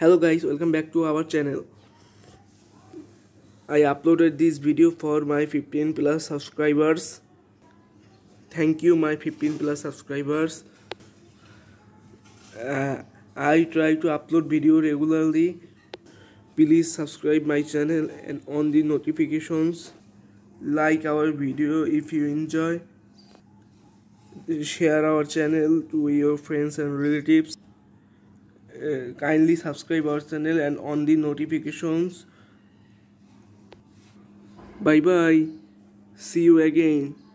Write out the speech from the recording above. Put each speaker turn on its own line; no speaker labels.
hello guys welcome back to our channel i uploaded this video for my 15 plus subscribers thank you my 15 plus subscribers uh, i try to upload video regularly please subscribe my channel and on the notifications like our video if you enjoy share our channel to your friends and relatives uh, kindly subscribe our channel and on the notifications bye bye see you again